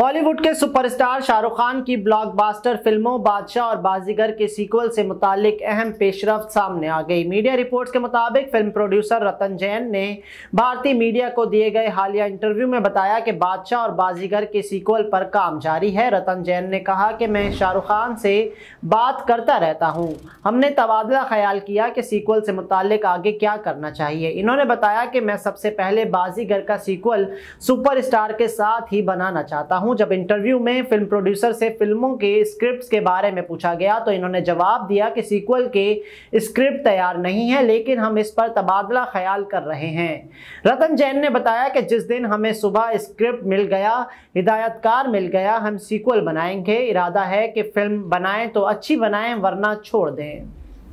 बॉलीवुड के सुपरस्टार शाहरुख खान की ब्लॉकबास्टर फिल्मों बादशाह और बाजीगर के सीक्वल से मुतालिक अहम पेशरफ सामने आ गई मीडिया रिपोर्ट्स के मुताबिक फिल्म प्रोड्यूसर रतन जैन ने भारतीय मीडिया को दिए गए हालिया इंटरव्यू में बताया कि बादशाह और बाजीगर के सीक्वल पर काम जारी है रतन जैन ने कहा कि मैं शाहरुख खान से बात करता रहता हूँ हमने तबादला ख्याल किया कि सीक्वल से मुतालिक आगे क्या करना चाहिए इन्होंने बताया कि मैं सबसे पहले बाजीगर का सीक्वल सुपर के साथ ही बनाना चाहता हूँ हूं जब इंटरव्यू में फिल्म प्रोड्यूसर से फिल्मों के स्क्रिप्ट्स के बारे में पूछा गया तो इन्होंने जवाब दिया कि सीक्वल के स्क्रिप्ट तैयार नहीं है लेकिन हम इस पर तबादला ख्याल कर रहे हैं रतन जैन ने बताया कि जिस दिन हमें सुबह स्क्रिप्ट मिल गया हिदायतकार मिल गया हम सीक्वल बनाएंगे इरादा है कि फिल्म बनाएं तो अच्छी बनाएं वरना छोड़ दें